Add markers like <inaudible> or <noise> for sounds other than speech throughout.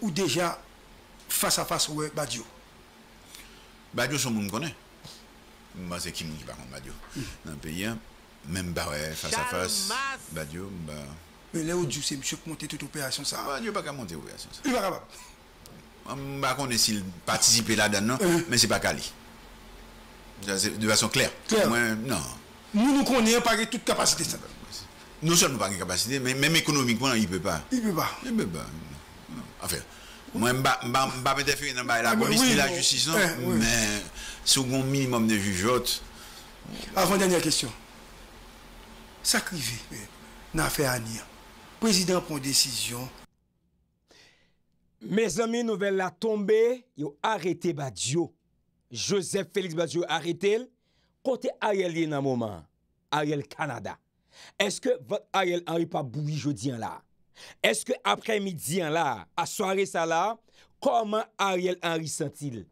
Ou deja fasa fasa oue Badiou? Badiou son moun konen. Mwen se kim moun ki par kon Badiou. Hmm. Nan peyi, mwen mba we fasa fasa, Badiou mba... Le ou diou se msye ponte tout opereasyon sa? Badiou baka monte opereasyon sa. Il baka baka. Mwen baka mwen esil patisipe la dan nan, men se baka li. De vason kler. Kler? Non. Moun moun konen, mwen pake tout kapasite sa. Non son moun pake kapasite, men ekonomikwen, il pe pa. Il pe pa. Il pe pa. Mwen moun konen. Mwen mba mbapete fwe, mba mbay la komiske ah, la justison, eh, men, sou goun minimum de jujot. A, fwen denye kestyon. Sakrive eh, nan fwe anye. Prezident pon desisyon. Me zami nouvel la tombe, yo arete badjo. Josep Felix badjo arete el. Kote aye li nan mouman? Aye el Kanada. Eske vwen aye el an yon pa boui jodyan la? Eske apre midi an la, a soare sa la, koman Ariel Henry sentil?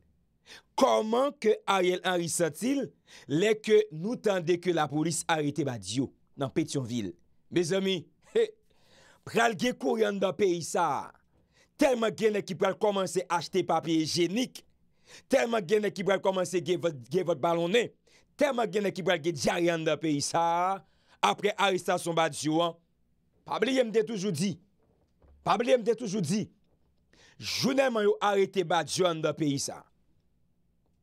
Koman ke Ariel Henry sentil leke nou tende ke la polis arete ba diyo nan Petionville? Bez ami, pral ge kou yon da pe isa, telman genne ki pral komanse achte papye genik, telman genne ki pral komanse ge vot balon ne, telman genne ki pral ge djar yon da pe isa, apre ari sa son ba diyo an. Pablèm te toujou di, jounèman yo arete badjou an da peyi sa.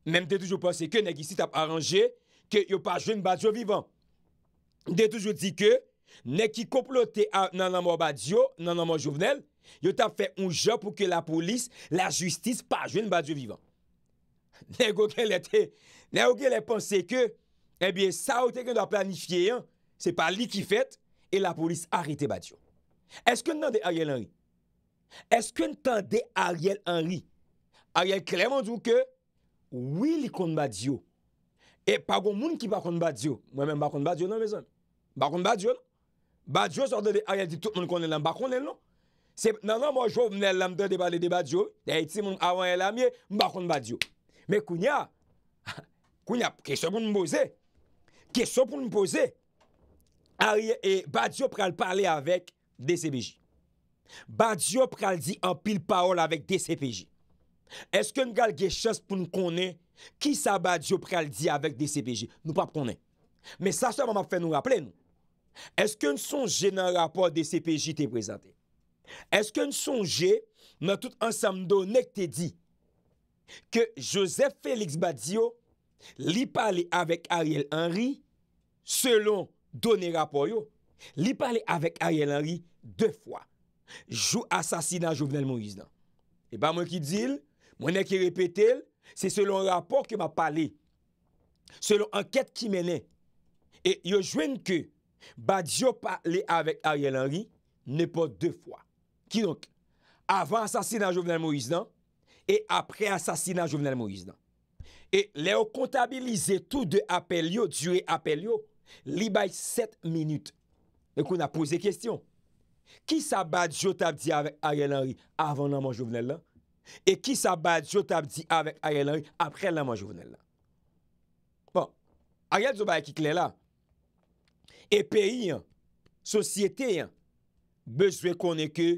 Mèm te toujou pense ke, nek isi tap aranje, ke yo pa joun badjou vivan. Te toujou di ke, nek ki komplote nan anman badjou, nan anman jouvnel, yo tap fè un jò pou ke la polis, la justis pa joun badjou vivan. Nèk ouke lè te, nèk ouke lè pense ke, ebyè eh sa ou te kwen da planifiye an, se pa li ki fèt, e la polis arete badjou. Eske nan de a yon anri? Eskwen tande Ariel Henry? Ariel kreman djou ke wili kon badjo e pagon moun ki bakon badjo mwen mwen bakon badjo nan mè san? Bakon badjo nan? Badjo sorda de Ariel di tout moun kon elan bakon elan? Non? Nan nan mwen jow mnen lamde de bade de badjo yay ti moun avan elan mwen mwen bakon badjo Mè koun ya <laughs> koun ya kesyon pou mwen pose kesyon pou mwen pose Ariel e badjo pral pale avèk de CBJ Badiou pral di an pil paol avèk DCPJ Eske nou gal gen chas pou nou konen Ki sa Badiou pral di avèk DCPJ Nou pap konen Men sa sa mam ap fè nou rappele nou Eske nou sonje nan rapport DCPJ te prezante Eske nou sonje nan tout ansam do nek te di Ke Joseph Félix Badiou Li pale avèk Ariel Henry Selon donè rapport yo Li pale avèk Ariel Henry De fwa Jou asasina Jouvenel Moriznan E ba mwen ki dil Mwenen ki repete Se selon rapor keman pale Selon anket ki mene E yo jwen ke Ba diyo pale avek Ariel Henry Ne po de fwa Ki donk Avan asasina Jouvenel Moriznan E apre asasina Jouvenel Moriznan E leyo kontabilize tou de apel yo Dure apel yo Li bay 7 minute E kon a pose kestyon Ki sa badjo tabdi avèk Ariel Henry avèk nanman jouvnel la? E ki sa badjo tabdi avèk Ariel Henry apre nanman jouvnel la? Bon, Ariel Zobayek ik lè la. E peyi, sosyete, bezwe konen ke,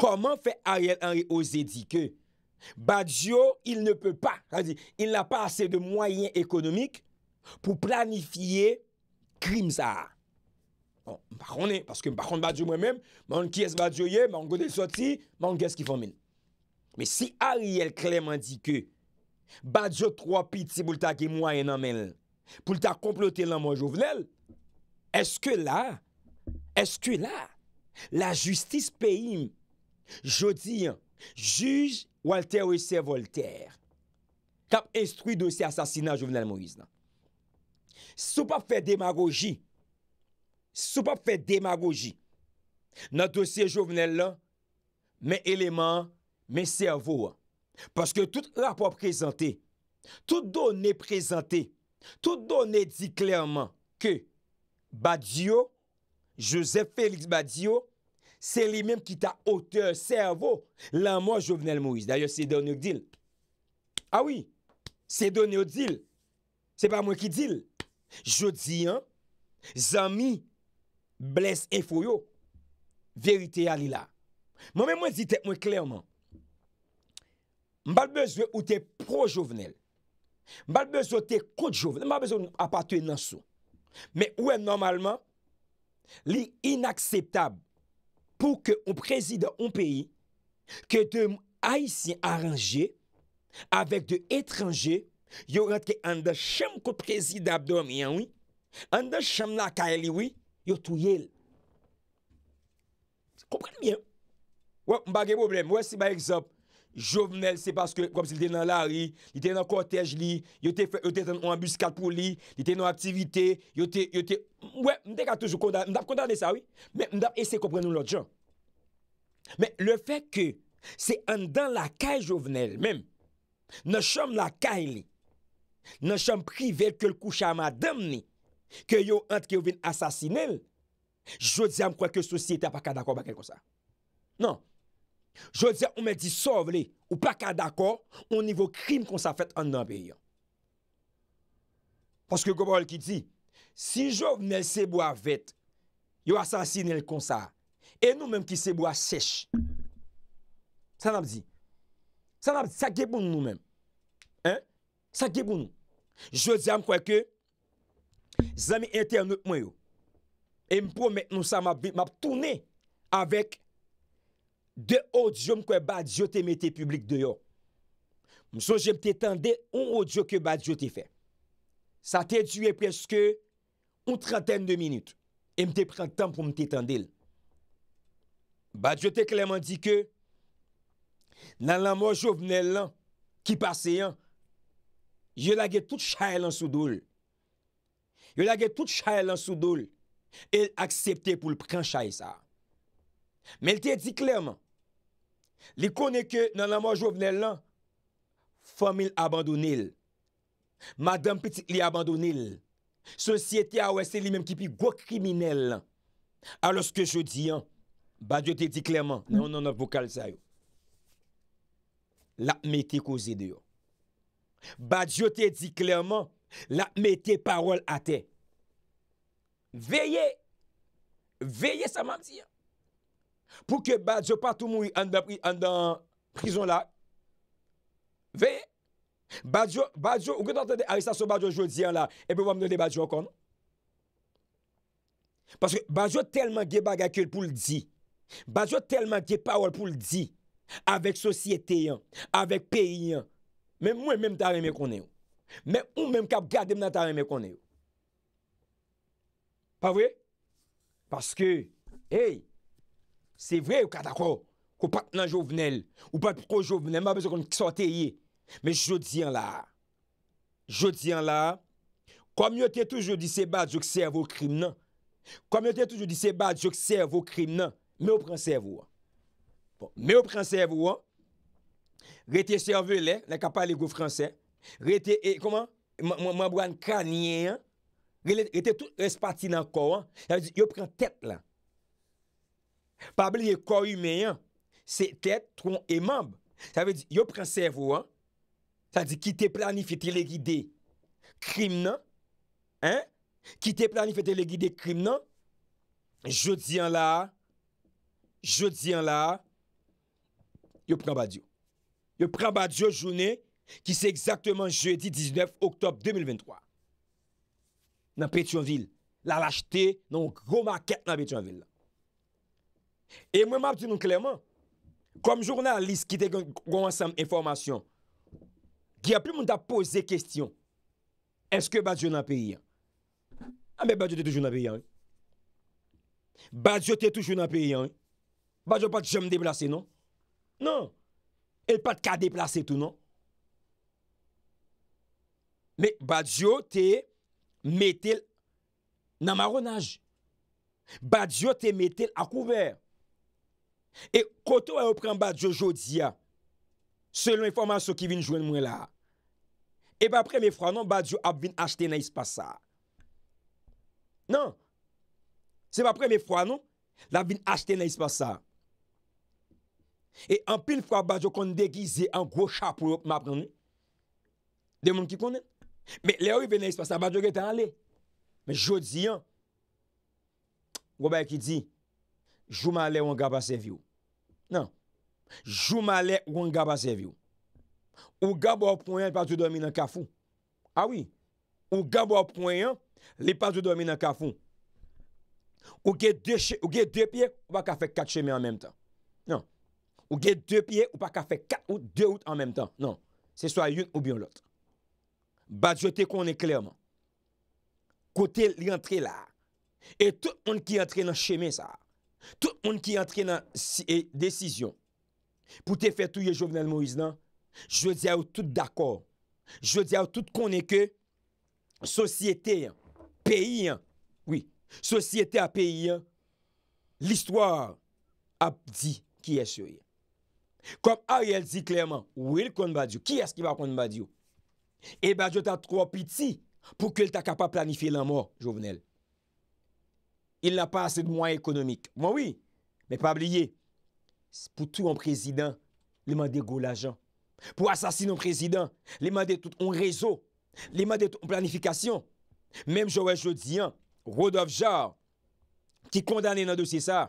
koman fe Ariel Henry ose di ke? Badjo, il ne pe pa. Il n'a pa ase de mwayen ekonomik pou planifiye krim sa ha. M pa konen, paske m pa konen badjo mwen men, m an ki es badjo ye, m an gode soti, m an ges ki fon men. Me si Ariel Klem an di ke, badjo 3 pit si pou lta ge mwa enan men, pou lta komplote nan mwen Jouvenel, eske la, eske la, la justis peyim, jodi an, juj Walter E.C. Voltaire, kap instrui dosi asasina Jouvenel Moïse nan. Sou pa fe demagogie, Sou pa pou fè demagogi. Nan dosye jovenel lan, men eleman, men servou an. Paske tout rapor prezante, tout donè prezante, tout donè di klerman ke Badiou, Joseph Félix Badiou, se li menm ki ta ote servou lan mwen jovenel mouise. Dalyè se donè kdil. Awi, ah se donè kdil. Se pa mwen ki dil. Jodi an, zami, bles e fo yo, verite ya li la. Mwen men mwen zite mwen klerman, mwen bal bezwe ou te pro-jouvenel, mwen bal bezwe ou te koujouvenel, mwen bal bezwe apatwe nan sou. Men ouen normalman, li inakseptab pou ke ou prezide an peyi, ke te aisyen aranje avèk de etranje, yo rentre an de chem kou prezide abdoum yanwi, an de chem la ka elwiwi, yo tou yel. Komprende myen. M bagen problem, m wè si m a egzop, jovenel se paske kom se liten nan lari, liten nan kotej li, liten nan ombiskat pou li, liten nan aktivite, m wè m dek a toujou kondade, m dap kondade sa wè, m dap ese komprende lout jan. Mè le fèk ke, se an dan la kaj jovenel, mèm, nan chom la kaj li, nan chom privel ke l koucha madem ni, Ke yo ant ke yo vin asasinel Jodi am kwa ke sosyete A pa ka d'akor baken kon sa Non Jodi an ou me di sovle ou pa ka d'akor Ou nivou krim kon sa fet an nan beyon Paske gobole ki di Si jov ne sebo a vet Yo asasinel kon sa E nou menm ki sebo a sech San ap di San ap di sa geboun nou menm Sa geboun nou Jodi an kwa ke Zami ente anot mwen yo. E m pou mèk nou sa m ap toune avèk de audio m kwen badjote mète publik de yo. M so jèm te tende ou audio kwen badjote fè. Sa te djue pweske ou trenten de minute. E m te pren tem pou m te tende l. Badjote kleman di ke nan la mò jovenel lan ki pase yan jè la gè tout chay lan sou doul. yo lage tout chay lan soudol, el aksepte pou l pran chay sa. Mel te di klerman, li kone ke nan nanman jow venel lan, fomil abandounil, madame petit li abandounil, sosyete awese li menm ki pi gwa kriminel lan. A loske jodi an, ba di yo te di klerman, nan nanman vokal sa yo. La me te kouze de yo. Ba di yo te di klerman, La mè te parol a te. Veye. Veye sa man di. Pou ke badjo patou mou an dan prizon la. Veye. Badjo, badjo, ou kè tan te de Arisa sou badjo jodi an la, epè wè mè de badjo akon. Paske badjo telman ge baga kèl pou l di. Badjo telman ge parol pou l di. Avèk sosyete an. Avèk peyi an. Mè mwen mèm ta remè konè ou. Mè ou mèm kap gade mè nan ta mè mè konè yo. Pa vwe? Paske, hey, se vwe ou katakou, kou pat nan jovenel, ou pat pro jovenel, mè apèzou kon kisote ye. Mè jodi an la, jodi an la, komyote toujou di se badjou ksev ou krim nan, komyote toujou di se badjou ksev ou krim nan, mè ou pransèv ou an. Mè ou pransèv ou an, rete se vwe lè, lè kap pale go fransè, E, Mwa mwankaniye Rete tout respati nan kou Yo pren tet la Pabliye kou yume Se tet tron emamb Yo pren servou Ki te planifi Telegi de krim nan Ki te non? planifi Telegi de krim nan Jodi an la Jodi an la Yo pren badyo Yo pren badyo jounen Ki se exakteman jeudi 19 Oktob 2023 Nan Petionville La lachete nan ou goma ket nan Petionville E mwen ma ap di nou klerman Kom jounalist ki te goun Sanm informasyon Ki ap li moun da pose kestyon Eske badjou nan peyi an ah, Ame badjou te tou jounan peyi an Badjou te tou jounan peyi an Badjou pat jom deplase non Non El pat ka deplase tout non Me badyo te metel nan maronaj. Badyo te metel akouver. E koto e opren badyo jodia, selon informasyon ki vin jwen mwen la, e pa preme fwa non badyo ap vin achtene ispa sa. Nan. Se pa preme fwa non, la vin achtene ispa sa. E an pil fwa badyo kon degize an gro chapou ma apreni. De moun ki konen. Mè lè wè vè nè ispa sa badjou gè tan lè. Mè joud ziyan. Wabè ki di. Jouman lè ou an gaba sevyou. Nan. Jouman lè ou an gaba sevyou. Ou gaba ou pwoyan lè patou domi nan kafou. A wè. Ou gaba ah ou pwoyan lè patou domi nan kafou. Ou gè dè piè ou pa ka fè kat chèmè an mèm tan. Nan. Ou gè dè piè ou pa ka fè kat ou dè ou t an mèm tan. Nan. Se swa yon ou byon lòt. Badjote konen klerman. Kote li antre la. E tout moun ki antre nan cheme sa. Tout moun ki antre nan desisyon. Poute fè tout yo jovenel Moïse nan. Je di a ou tout d'akor. Je di a ou tout konen ke. Sosyete a peyi. Oui. Sosyete a peyi. L'histoire ap di ki es yo yon. Kom a yon di klerman. Ou il konen badjote. Ki es ki va konen badjote. Eba, yo ta tro piti pou ke l ta kapap planifi lan mò, jovenel. Il la pa asèd mwa ekonomik. Mwen wè, mè pa blie, pou tou an prezident, lèman de gò la jan. Pou asasin an prezident, lèman de tout an rezo, lèman de tout an planifikasyon. Mèm Joël Jodian, Rodovjar, ki kondanè nan dosye sa.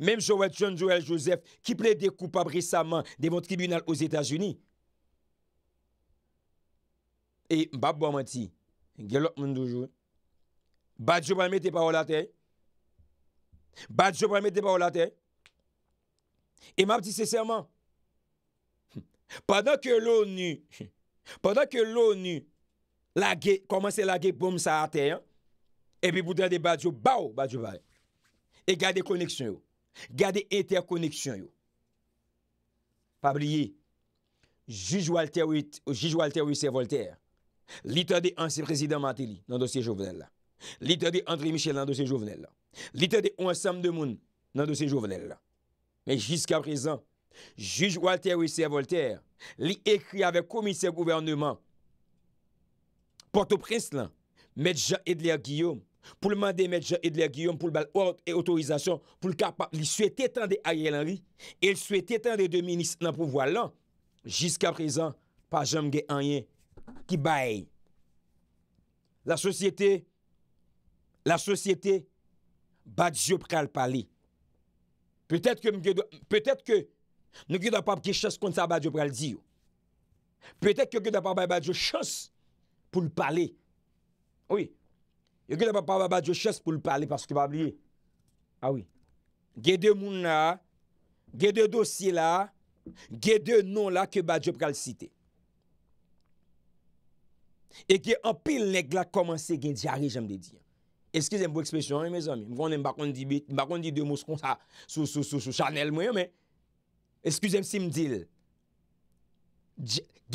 Mèm Joël John, Joël Joseph, ki ple de koupab resaman de mò tribunal os Etat-Unis. E mbap bo man ti, gelok moun doujoun, badjou pa mè te pa ou la te, badjou pa mè te pa ou la te, e mab di sesèman, <laughs> padan ke louni, <laughs> padan ke louni, la ge, komanse la ge pou msa a te, e pi boudan de badjou, ba ou badjou pa le, e gade koneksyon yo, gade etèr koneksyon yo, pabriye, Jijou Walter ou Jijou Walter ou Sey Voltaire, Li ta de anse prezident Matili nan dosye jovenel la. Li ta de André Michel nan dosye jovenel la. Li ta de Onsam Demoun nan dosye jovenel la. Men jiska prezan, juj Walter Wissier-Volter, li ekri ave komise gouvernement Port-au-Prince lan, Medja Edler-Guillaume, pou l'mande Medja Edler-Guillaume, pou l'bal orte e otorizasyon, pou l'kapa li souet etan de aye lan ri, el souet etan de de minis nan pou vwa lan, jiska prezan, pa jam ge anye, ki baye. La sosyete, la sosyete, badjou pral pali. Petèk ke m gèdou, petèk ke nou gèdou apap kè chès kont sa badjou pral diyo. Petèk ke gèdou apap bè badjou chès pou l pali. Oui. Gèdou apap bè badjou chès pou l pali paskè pa blie. Ah oui. Gèdou moun la, gèdou dosi la, gèdou nou la ke badjou pral site. Ok. E gen apil nek la komanse gen diari jom de di. Eskize m pou ekspesyon an me zan mi. M vwane m bakon di de mous kon sa sou chanel mwen men. Eskize m si m dil.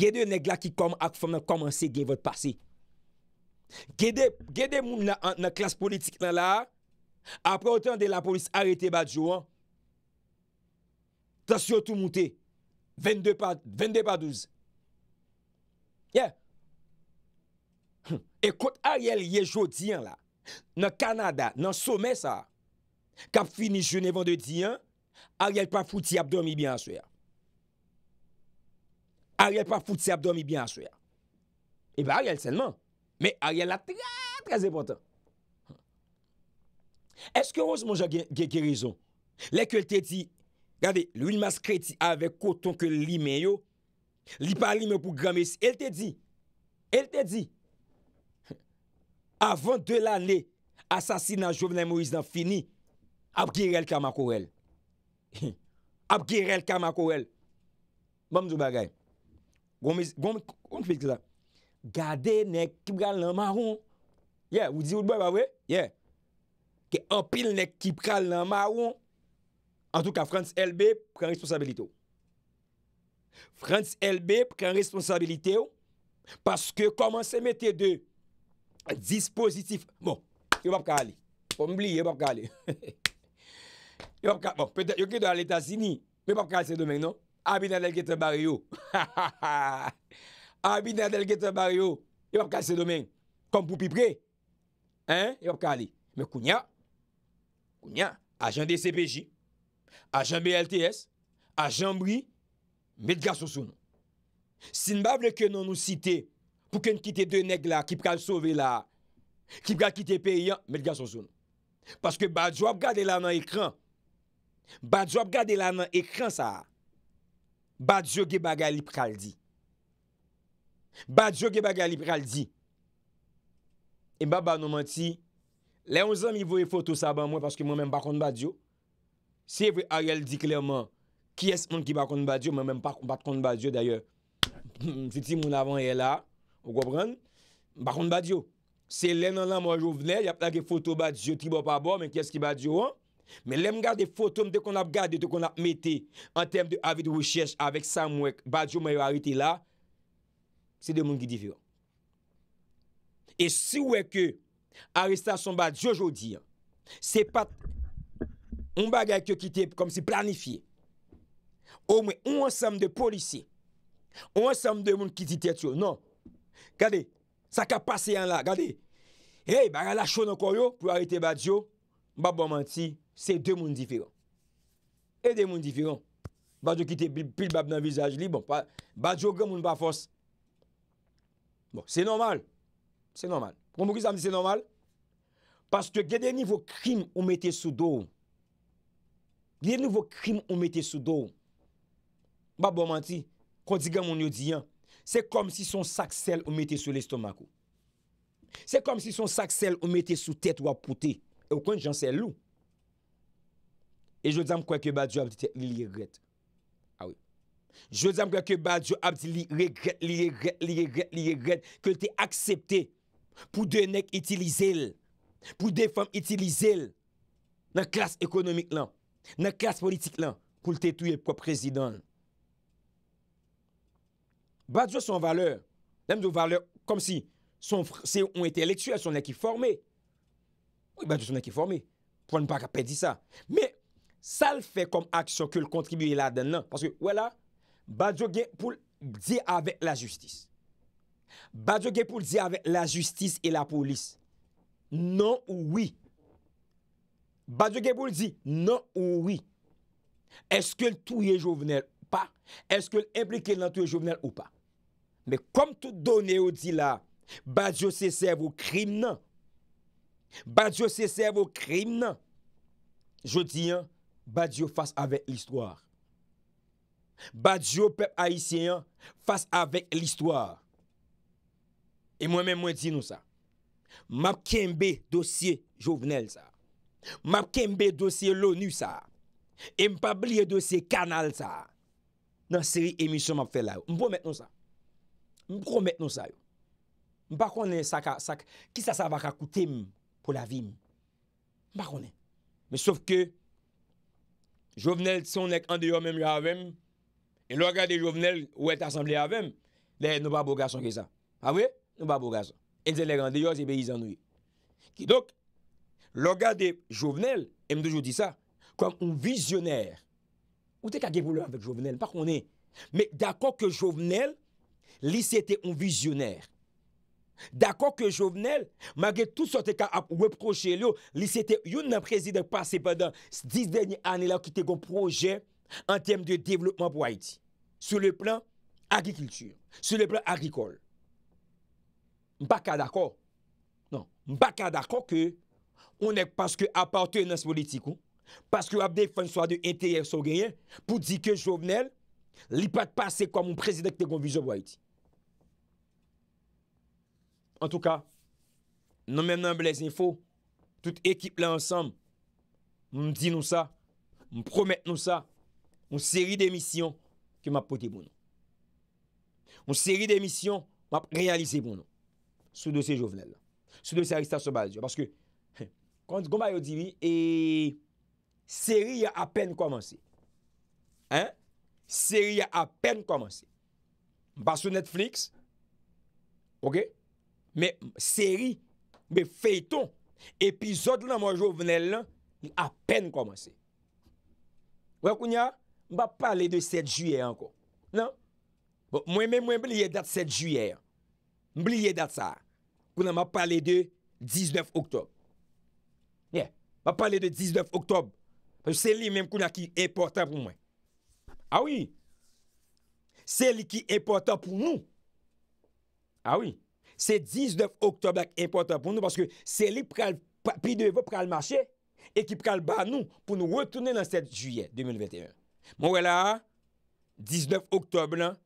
Gede nek la ki ak foman komanse gen vot pasi. Gede moun nan klas politik nan la. Apre o tan de la polis arete bat jou an. Tans yo tou mouti. 22 pa 12. Yeh. E hmm. kote Ariel ye jodi an la, nan Kanada, nan Somme sa, kap fini jenevan de di an, Ariel pa fouti ap domi bian sou ya. Ariel pa fouti ap domi bian sou ya. E eh ba Ariel senman, hmm. me Ariel la tre, trez epontan. Eske roz mounja gen gerizon? Lè ke el te di, gade, lou il mas kreti ave koton ke li men yo, li pa li men pou grame si, el te di, el te di, Avant de l'année, asasina Jovenel Moïse n'a fini, ap girel kamakorel. Ap <laughs> girel kamakorel. Mam nou bagay. Gwom mi, gwom mi, kon ki mi ki la? Gade nek kibral nan maroun. Ye, wou di wou dboi ah bawe? Ye. Ke apil nek kibral nan maroun, an tou ka Frantz LB, pren responsabilite ou. Frantz LB pren responsabilite ou, paske koman se mette de Dispositif. Bon, yo wap ka ali. Ombli, yo wap ka ali. <laughs> Yo wap ka, bon, yo ki do al Eta Zini. Yo wap ka ali se domen, non? Abinadel Getre Barrio. Abinadel Getre Barrio. Yo wap <laughs> ka ali se domen. Kompou pipre. Yo wap ka ali. Me kounya. Kounya. Ajan DCPJ. Ajan BLTS. Ajan BRI. Medga Sosoun. Sin bable ke non nou site... pou ken kite de neg la, ki pral sove la, ki pral kite pe yon, met gwa son son. Paske badjwa ap gade la nan ekran. Badjwa ap gade la nan ekran sa. Badjwa ge baga li pral di. Badjwa ge baga li pral di. E ba ba nouman ti, le 11 an mi vwe foto sa ban mwen, paske mwen men bakon badjwa. Se vwe a yon di klerman, ki es mwen ki bakon badjwa, mwen men bakon badjwa daye. Se <laughs> ti moun avan yon la, Ou kwa pran? Bakon badyo. Se lè nan lan mwen jou vnen, yap lage foto badyo, tribo pa bo, men kyes ki badyo an. Men lèm gade foto, mdè kon ap gade, mdè kon ap mette, an tem de avid wichèj, avèk sa mwen, badyo mwen yon harite la, se de moun ki divyo. E si wèk yo, arista son badyo jodi, se pat, mbaga yon ki te, kom si planifiye, ou mwen, ou ansem de polisi, ou ansem de moun ki ti tetyo, non, gade, sa ka pase yon la gade, hey, ba gade la chou nan koryo pou arete badjo bab waman ti, se de moun difiron e de moun difiron badjo ki te pil bab nan vizaj li bon, badjo gen moun ba fos bon, se normal se normal, kon mou ki sa m di se normal paske gen de nivou krim ou mette sou do gen de nivou krim ou mette sou do bab waman ti, kon di gen moun yo di yon Se kom si son sak sel ou mette sou l'estomako. Se kom si son sak sel ou mette sou tet wap pote. E w kon jansen lou. E jwè zanm kwa ke badjou ap di li ye gret. A wè. Ah jwè zanm kwa ke badjou ap di li ye gret, li ye gret, li ye gret, li ye gret. Kèl te aksepte pou denek itilize l. Pou defam itilize l. Nan klas ekonomik lan. Nan klas politik lan. Koul te tuye kwa prezident l. Badjo son valeur, même de valeur comme si son c'est un intellectuel, son équipe formée. Oui, Badjo son équipe formé. Pour ne pas perdre ça. Mais ça le fait comme action que le contribue là-dedans. Parce que voilà, Badio pour dire avec la justice. Badio pour dire avec la justice et la police. Non ou oui. Badio pour dire non ou oui. Est-ce que le tout est pa, eske l'implike lantou yo jovenel ou pa. Me kom tou donye yo di la, badjo se serve ou krim nan. Badjo se serve ou krim nan. Je di an, badjo fase avek l'histoire. Badjo pepe aisyen, fase avek l'histoire. E mwen mwen mwen di nou sa. Map kenbe dosye jovenel sa. Map kenbe dosye lounu sa. E mpabliye dosye kanal sa. nan seri emisyon map fè la yo. M pou mèt nou sa. M pou mèt nou sa yo. M pa konè sak, sak, ki sa sa va kakoute m pou la vi m. M pa konè. M saf ke, jovenel son ek andeyo mèm yo avèm, en loga de jovenel ou et asamble avèm, le nou ba bo gason ke sa. A vwe? Nou ba bo gason. En zè lèk andeyo, zè bè izanouye. Ki dok, loga de jovenel, m dejou di sa, kwa m ou vizyonèr, Ou te ka ge voulou avèk Jouvenel? Par konè. Mè, d'akon ke Jouvenel, li se te ou vizyonèr. D'akon ke Jouvenel, magè tout sa te ka wè projè li yo, li se te yon nan prezidèk pase padan dis denye anè la ki te gon projè an tem de devlopman pou Haiti. Sou le plan agrikilture. Sou le plan agrikol. M'bakad akon. M'bakad akon ke ou ne paske apatè nan se politikou, Paske w ap defan swa de enteyer sou genyen, pou di ke jovenel, li pat pase kwa moun prezidekte kon vizop way ti. An tou ka, nan men nan blez info, tout ekip la ansam, moun di nou sa, moun promett nou sa, moun seri de misyon ki map pote bono. Moun seri de misyon map realise bono, sou dosye jovenel la. Sou dosye Arista Sobaldia, paske kon <laughs> goma yo diri e... Seri y a apen komanse. Hein? Seri y a apen komanse. Basou Netflix. Ok? Mè seri, mè feyton, epizod nan manjou venel lan, y a apen komanse. Wè koun ya, mba pale de 7 juye anko. Nan? Bon, mwen mwen mwen blie dat 7 juye an. Mblie dat sa. Kounan mba pale de 19 oktob. Nye, mba pale de 19 oktob. c'est lui-même qui est important pour moi. Ah oui. C'est lui qui est important pour nous. Ah oui. C'est 19 octobre qui est important pour nous parce que c'est lui qui est de le marché et qui prend le bas nous pour nous retourner dans 7 juillet 2021. Moi là, 19 octobre,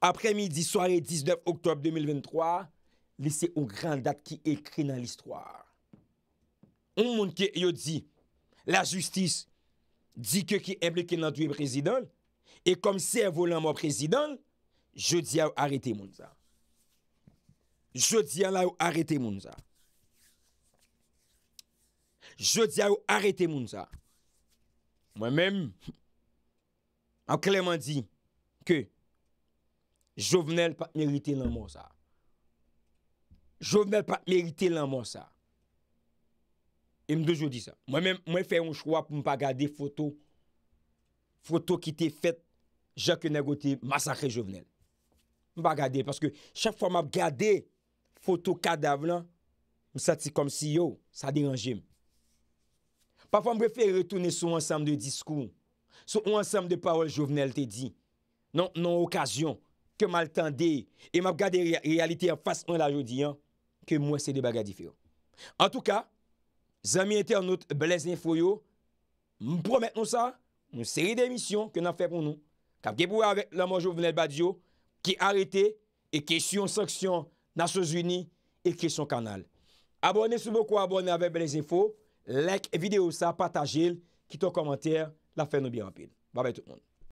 après-midi, soirée 19 octobre 2023, c'est une grande date qui est écrite dans l'histoire. Un monde qui dit, la justis di ke ki emle ken nan duye prezidol, e kom se volan mwen prezidol, jodi a ou arrete moun sa. Jodi a ou arrete moun sa. Jodi a ou arrete moun <laughs> sa. Mwen men, an kleman di, ke, jow venel pat merite nan moun sa. Jow venel pat merite nan moun sa. E m de jodi sa. Mwen fè yon chwa pou m pa gade foto foto ki te fèt Jacques Negoti massakre jovenel. M pa gade, paske chak fò m ap gade foto kadav lan, m sati kom si yo, sa deranje m. Pafon m prefè retounen sou ansam de diskoun, sou ansam de parol jovenel te di. Non, non okasyon ke m altan de, e m ap gade realite fòs m la jodi an, ke m wè se de bagadi fè yo. An tou ka, Zanmi etè an nou blèz l'info yo, mpromet nou sa, nou seri dèmisyon ke nan fè pou nou. Kab ge pou wè avè laman Jovenel Badiou ki arète e kè syon sèksyon nan Sous-Uni e kè syon kanal. Abonne sou moukou, abonne avè blèz l'info, like videyo sa, patajil, kiton komantèr, la fè nou bi rapide. Babè tout moun.